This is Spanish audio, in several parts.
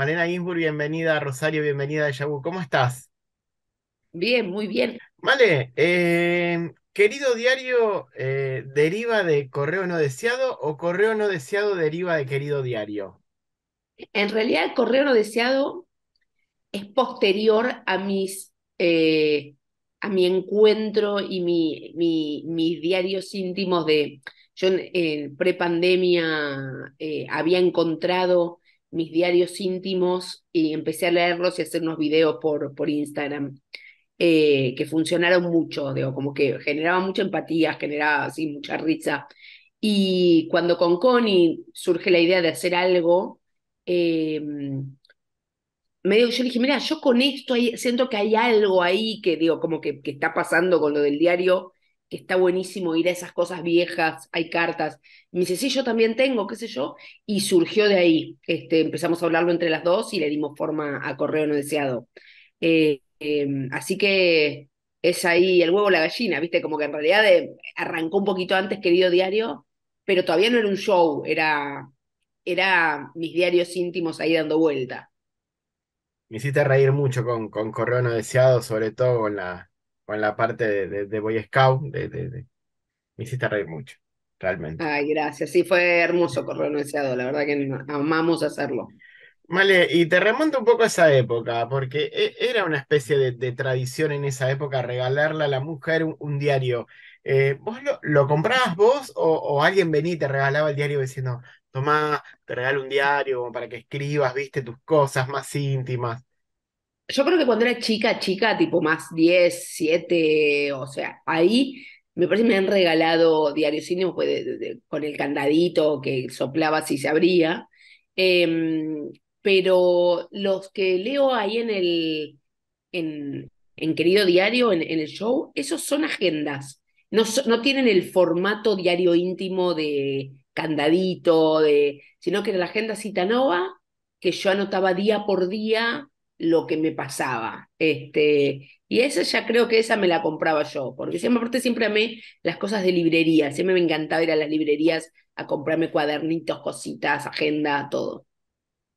Malena Ginsburg, bienvenida. Rosario, bienvenida a Yahoo. ¿Cómo estás? Bien, muy bien. Vale, eh, querido diario, eh, ¿deriva de correo no deseado o correo no deseado deriva de querido diario? En realidad, el correo no deseado es posterior a mis. Eh, a mi encuentro y mi, mis diarios íntimos de, yo en prepandemia había encontrado mis diarios íntimos y empecé a leerlos y a hacer unos videos por, por Instagram eh, que funcionaron mucho, digo, como que generaba mucha empatía, generaba así mucha risa. Y cuando con Connie surge la idea de hacer algo, em, yo dije, mira, yo con esto siento que hay algo ahí que digo, como que, que está pasando con lo del diario que está buenísimo ir a esas cosas viejas, hay cartas. me dice, sí, yo también tengo, qué sé yo, y surgió de ahí. Este, empezamos a hablarlo entre las dos y le dimos forma a correo no deseado. Eh, em, así que es ahí el huevo la gallina, ¿viste? Como que en realidad eh, arrancó un poquito antes querido diario, pero todavía no era un show, era, era mis diarios íntimos ahí dando vuelta. Me hiciste reír mucho con, con Correo No Deseado, sobre todo con la, en la parte de, Boy Scout, me hiciste reír mucho, realmente. Ay, gracias. Sí, fue hermoso un deseado, la verdad que amamos hacerlo. Vale, y te remonto un poco a esa época, porque e, era una especie de, tradición en esa época regalarle a la mujer un, diario. Eh, ¿Vos lo, lo, comprabas vos o, o, alguien venía y te regalaba el diario diciendo, tomá, te regalo un diario para que escribas, viste, tus cosas más íntimas? yo creo que cuando era chica, chica, tipo más 10, 7, o sea, ahí me parece que me han regalado diarios íntimos, pues, con el candadito que soplaba si se abría. Em, pero los que leo ahí en el en, Querido Diario, en, el show, esos son agendas. No, tienen el formato diario íntimo de candadito, de, sino que era la agenda Citanova, que yo anotaba día por día lo que me pasaba. Este, y esa ya creo que esa me la compraba yo, porque siempre, aporté siempre mí las cosas de librería, siempre me encantaba ir a las librerías a comprarme cuadernitos, cositas, agenda, todo.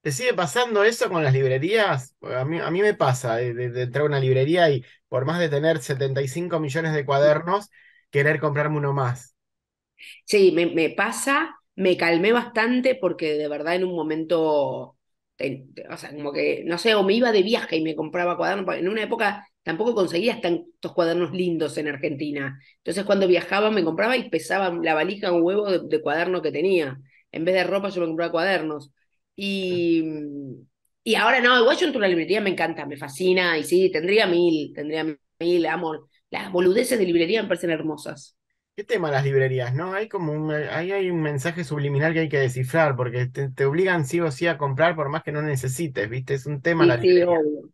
¿Te sigue pasando eso con las librerías? A mí, me pasa de, entrar a una librería y por más de tener 75 millones de cuadernos, querer comprarme uno más. Sí, me, me pasa, me calmé bastante porque de verdad en un momento o sea, como que, no sé, o me iba de viaje y me compraba cuadernos, en una época tampoco conseguías tantos cuadernos lindos en Argentina. Entonces cuando viajaba me compraba y pesaba la valija un huevo de, cuaderno que tenía. En vez de ropa yo me compraba cuadernos. Y, y ahora no, igual yo entro a la librería, me encanta, me fascina, y sí, tendría mil, tendría mil, amor Las boludeces de librería me parecen hermosas. ¿Qué tema las librerías, no? Hay como un, ahí hay un mensaje subliminal que hay que descifrar, porque te, obligan sí o sí a comprar por más que no necesites, ¿viste? Es un tema sí, la obvio.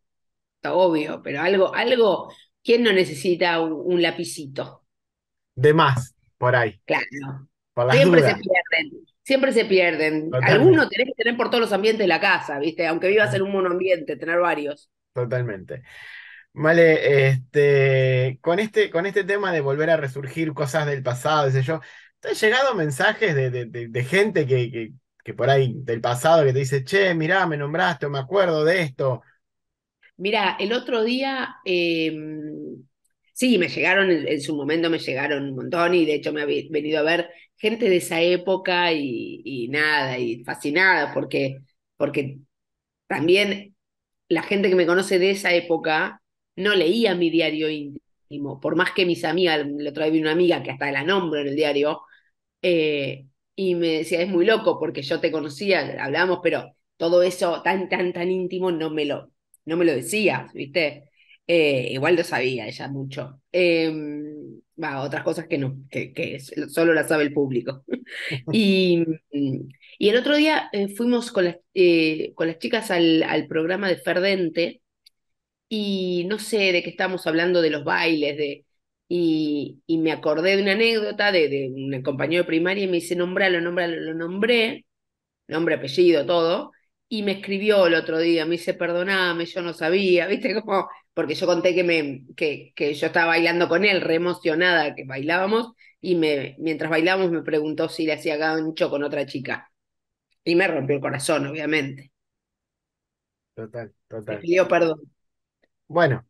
Está obvio, pero algo, algo, ¿quién no necesita un, lapicito? De más, por ahí. Claro. Siempre se pierden siempre se pierden. Alguno tenés que tener por todos los ambientes de la casa, ¿viste? Aunque vivas en un monoambiente, tener varios. Totalmente. Vale, este, con este, con este tema de volver a resurgir cosas del pasado, yo, ¿te han llegado mensajes de, gente que, que, por ahí del pasado que te dice, che, mirá, me nombraste me acuerdo de esto? Mira, el otro día, em, sí, me llegaron, en su momento me llegaron un montón y de hecho me ha venido a ver gente de esa época y, nada, y fascinada porque, porque también la gente que me conoce de esa época no leía mi diario íntimo, por más que mis amigas, lo otro una amiga que hasta la nombro en el diario, eh, y me decía, es muy loco porque yo te conocía, hablábamos, pero todo eso tan, tan, tan íntimo no me lo, no me lo ¿viste? Eh, igual lo sabía ella mucho. Eh, otras cosas que no, que, solo las sabe el público. y, y el otro día eh, fuimos con las, con las chicas al, al, programa de Ferdente, y no sé de qué estamos hablando de los bailes, de, y, me acordé de una anécdota de, un compañero de primaria y me dice, nombralo, nombralo, lo nombré, nombre, apellido, todo, y me escribió el otro día, me dice, perdoname, yo no sabía, viste, como, porque yo conté que, me, que, que yo estaba bailando con él, re emocionada que bailábamos, y me, mientras bailábamos me preguntó si le hacía gancho con otra chica. Y me rompió el corazón, obviamente. Total, total. Me pidió perdón. Bueno,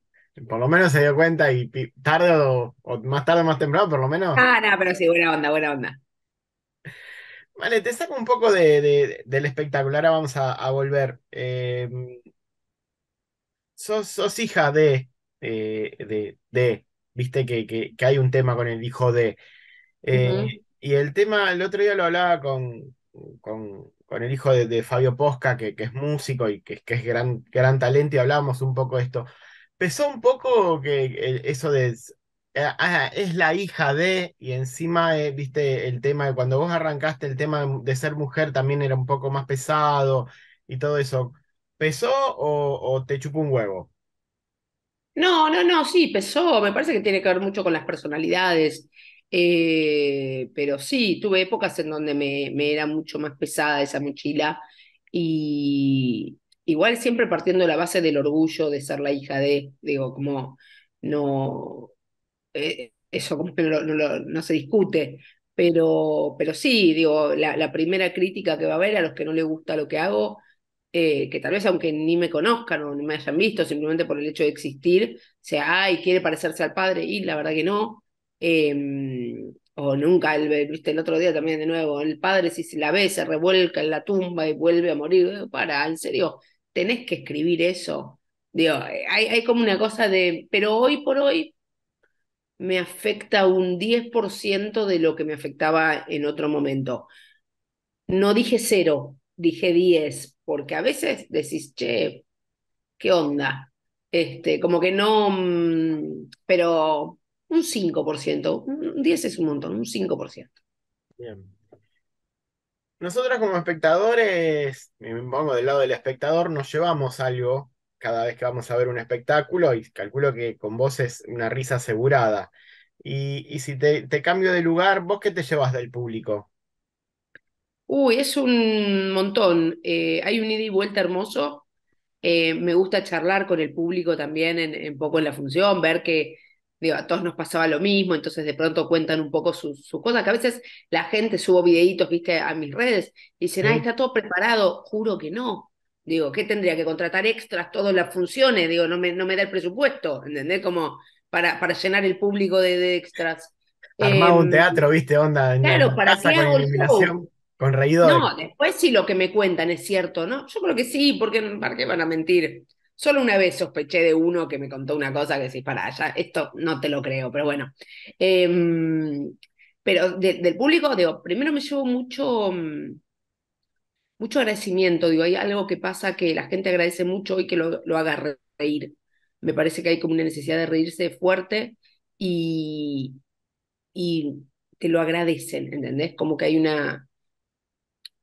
por lo menos se dio cuenta y tarde o, más tarde o más temprano, por lo menos. Ah, no, pero sí, buena onda, buena onda. Vale, te saco un poco de, del espectacular, ahora vamos a, volver. Em, sos, hija de, eh, de, de, viste que, que, hay un tema con el hijo de. Eh, y el tema, el otro día lo hablaba con, con con el hijo de, Fabio Posca, que, es músico y que, es gran, talento, y hablábamos un poco de esto. Pesó un poco que eso de eh, ah, es la hija de, y encima, eh, viste, el tema de cuando vos arrancaste el tema de ser mujer también era un poco más pesado y todo eso. ¿Pesó o, o te chupó un huevo? No, no, no, sí, pesó. Me parece que tiene que ver mucho con las personalidades. Eh, pero sí, tuve épocas en donde me, era mucho más pesada esa mochila y igual siempre partiendo de la base del orgullo de ser la hija de, digo, como no, eh, eso como que no, se discute, pero, pero sí, digo, la, primera crítica que va a haber a los que no les gusta lo que hago, eh, que tal vez aunque ni me conozcan o ni me hayan visto, simplemente por el hecho de existir, sea, ay, quiere parecerse al padre, y la verdad que no. Em, o nunca, el, viste el otro día también de nuevo, el padre si se la ve, se revuelca en la tumba y vuelve a morir, para, en serio, tenés que escribir eso. Digo, hay, hay como una cosa de, pero hoy por hoy me afecta un 10% de lo que me afectaba en otro momento. No dije cero, dije 10, porque a veces decís, che, ¿qué onda? Este, como que no, mm, pero un 5%, un 10 es un montón, un 5%. Bien. Nosotros como espectadores, me pongo del lado del espectador, nos llevamos algo cada vez que vamos a ver un espectáculo y calculo que con vos es una risa asegurada. Y, si te, cambio de lugar, ¿vos qué te llevas del público? Uy, es un montón. Eh, hay un ida y vuelta hermoso. Eh, me gusta charlar con el público también un en poco en la función, ver que, digo, a todos nos pasaba lo mismo, entonces de pronto cuentan un poco sus su cosas, que a veces la gente subo videitos, viste, a mis redes, y dicen, ah, está todo preparado, juro que no. Digo, ¿qué tendría que contratar extras, todas las funciones? Digo, no me, no me da el presupuesto, ¿entendés? Como para, para llenar el público de, extras. Armaba un em, teatro, viste, onda. En para casa, con iluminación, con No, después sí lo que me cuentan es cierto, ¿no? Yo creo que sí, porque ¿para qué van a mentir? Solo una vez sospeché de uno que me contó una cosa que decís, para allá, esto no te lo creo, pero bueno. Em, pero del público, digo, primero me llevo mucho, mm, mucho agradecimiento, digo, hay algo que pasa que la gente agradece mucho y que lo, haga reír. Me parece que hay como una necesidad de reírse fuerte y, y te lo agradecen, ¿entendés? Como que hay una,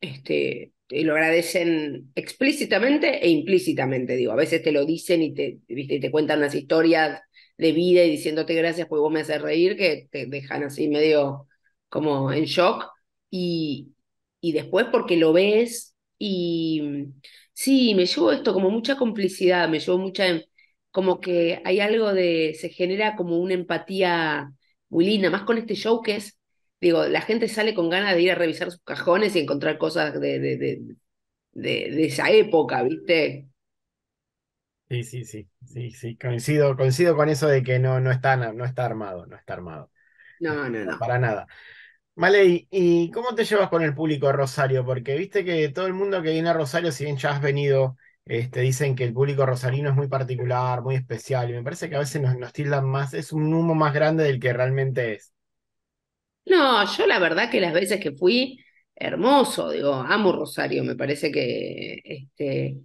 este, y lo agradecen explícitamente e implícitamente, digo, a veces te lo dicen y te, te cuentan las historias de vida y diciéndote gracias porque vos me haces reír, que te dejan así medio como en shock, y, después porque lo ves y sí, me llevo esto como mucha complicidad, me llevo mucha, em, como que hay algo de, se genera como una empatía muy linda, más con este show que es Digo, la gente sale con ganas de ir a revisar sus cajones y encontrar cosas de, de, de, esa época, ¿viste? Sí, sí, sí, sí, sí, coincido, coincido con eso de que no, no, está, no está armado, no está armado. No, este, no, no. Para nada. Vale, ¿y, cómo te llevas con el público de Rosario? Porque viste que todo el mundo que viene a Rosario, si bien ya has venido, este, dicen que el público rosarino es muy particular, muy especial, y me parece que a veces nos, nos tildan más, es un humo más grande del que realmente es. No, yo la verdad que las veces que fui, hermoso, digo, amo Rosario, me parece que, este,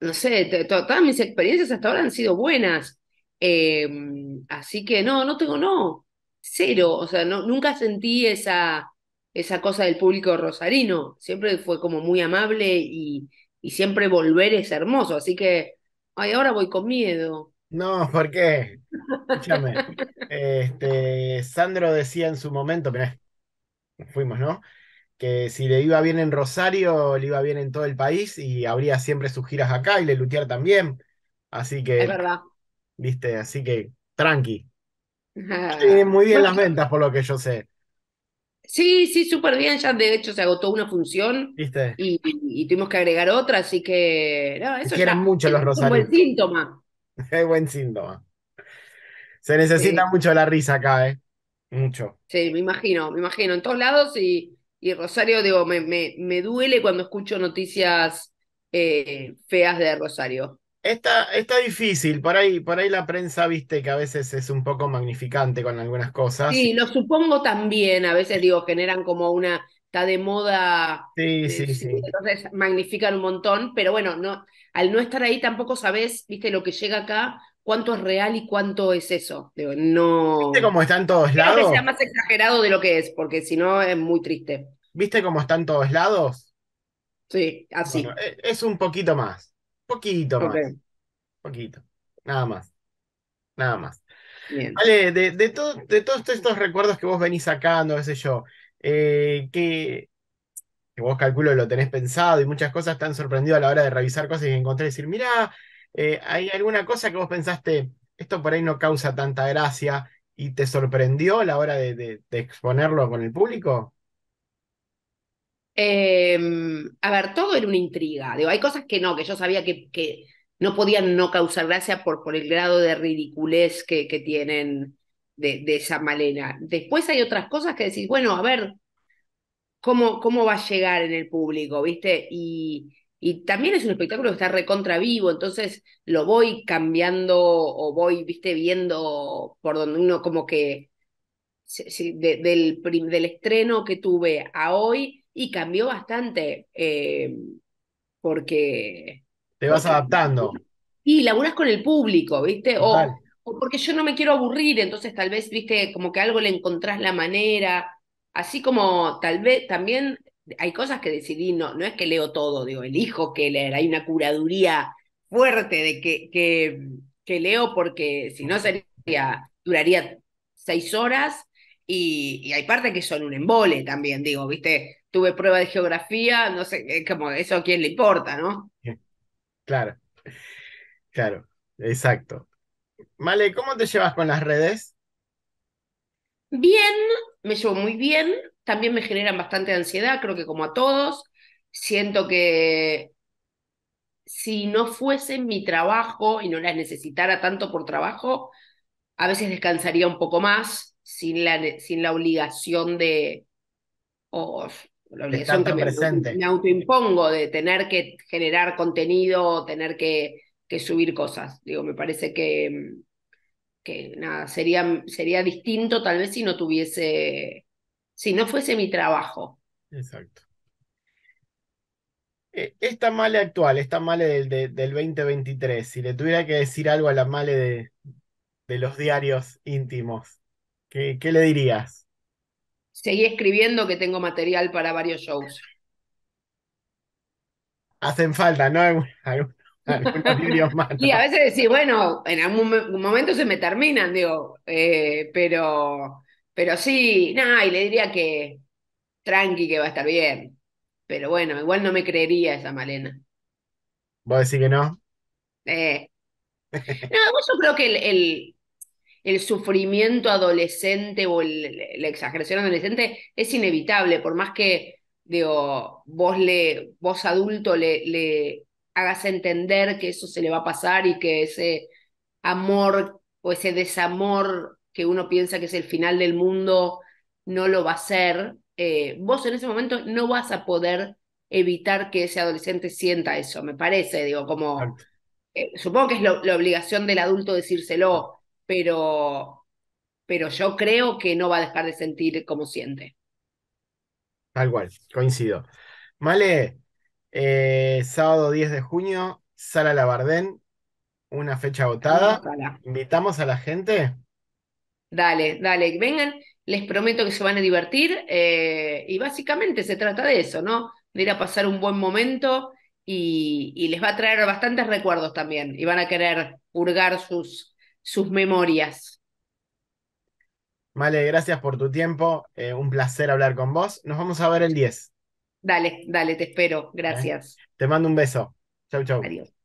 no sé, todas mis experiencias hasta ahora han sido buenas. Em, así que no, no tengo, no, cero, o sea, nunca sentí esa, esa cosa del público rosarino, siempre fue como muy amable y, y siempre volver es hermoso, así que, ay, ahora voy con miedo. No, ¿por qué? Escúchame. Este, Sandro decía en su momento, mirá, fuimos, ¿no? Que si le iba bien en Rosario, le iba bien en todo el país y habría siempre sus giras acá y le lutear también. Así que. Es verdad. Viste, así que tranqui. muy bien las ventas, por lo que yo sé. Sí, sí, súper bien. Ya de hecho se agotó una función ¿Viste? Y, tuvimos que agregar otra, así que. No, eso Quieren mucho los es rosarios. Un buen síntoma. Es buen síntoma. Se necesita mucho la risa acá, ¿eh? Mucho. Sí, me imagino, me imagino, en todos lados y, y Rosario, digo, me, me, duele cuando escucho noticias eh, feas de Rosario. Está, está difícil, por ahí, por ahí la prensa, viste que a veces es un poco magnificante con algunas cosas. Sí, lo supongo también, a veces digo, generan como una está de moda. Eh, sí, sí, sí. Entonces magnifican un montón, pero bueno, no, al no estar ahí tampoco sabés, viste, lo que llega acá, cuánto es real y cuánto es eso. no. ¿Viste cómo está en todos Creo lados? Que sea más exagerado de lo que es, porque si no es muy triste. ¿Viste cómo están en todos lados? Sí, así. E, es un poquito más. Poquito más. Poquito. Nada más. Nada más. Vale, de, de, de todos estos recuerdos que vos venís sacando, qué sé yo, eh, que, vos calculo lo tenés pensado y muchas cosas te han sorprendido a la hora de revisar cosas y encontrar y decir, mirá, eh, hay alguna cosa que vos pensaste, esto por ahí no causa tanta gracia y te sorprendió a la hora de, exponerlo con el público? Em, a ver, todo era una intriga. hay cosas que no, que yo sabía que, no podían no causar gracia por, por el grado de ridiculez que, que tienen de, esa malena, Después hay otras cosas que decís, bueno, a ver, ¿cómo, cómo va a llegar en el público, viste? Y, y también es un espectáculo que está recontra vivo, entonces lo voy cambiando o voy, viste, viendo por donde uno como que del, del estreno que tuve a hoy y cambió bastante eh, porque... Te vas adaptando. Y laburas con el público, ¿viste? O porque yo no me quiero aburrir, entonces tal vez, viste, como que algo le encontrás la manera, así como tal vez también hay cosas que decidí, no, no es que leo todo, digo, elijo que leer, hay una curaduría fuerte de que, que, leo porque si no sería, duraría seis horas y, y, hay partes que son un embole también, digo, viste, tuve prueba de geografía, no sé, es como eso a quién le importa, ¿no? Claro, claro, exacto. Male, ¿cómo te llevas con las redes? Bien, me llevo muy bien. También me generan bastante ansiedad, creo que como a todos. Siento que si no fuese mi trabajo y no las necesitara tanto por trabajo, a veces descansaría un poco más sin la, sin la obligación de... la obligación que me, autoimpongo de tener que generar contenido, tener que, que subir cosas. Digo, me parece que, mm, que nada, sería, sería distinto tal vez si no tuviese, si no fuese mi trabajo. Exacto. Eh, esta Male actual, esta Male del, del, 2023, si le tuviera que decir algo a la Male de, los diarios íntimos, ¿qué, ¿qué, le dirías? Seguí escribiendo que tengo material para varios shows. Hacen falta, ¿no? Y a veces decís, bueno, en algún momento se me terminan, digo, eh, pero, pero sí, nada, y le diría que tranqui, que va a estar bien. Pero bueno, igual no me creería esa Malena. ¿Vos decís que no? Eh. No, yo creo que el, sufrimiento adolescente o la exageración adolescente es inevitable, por más que, digo, vos, le, vos adulto le hagas entender que eso se le va a pasar y que ese amor o ese desamor que uno piensa que es el final del mundo no lo va a ser, eh, vos en ese momento no vas a poder evitar que ese adolescente sienta eso, me parece, digo, como eh, supongo que es la obligación del adulto decírselo, pero, pero yo creo que no va a dejar de sentir como siente. Tal cual, coincido. Male, eh, sábado 10 de junio, Sala Labardén, una fecha agotada. Invitamos a la gente. Dale, dale, vengan, les prometo que se van a divertir eh, y básicamente se trata de eso, ¿no? De ir a pasar un buen momento y, les va a traer bastantes recuerdos también y van a querer purgar sus, sus memorias. Vale, gracias por tu tiempo, eh, un placer hablar con vos. Nos vamos a ver el 10. Dale, dale, te espero. Gracias. Te mando un beso. Chau, chau. Adiós.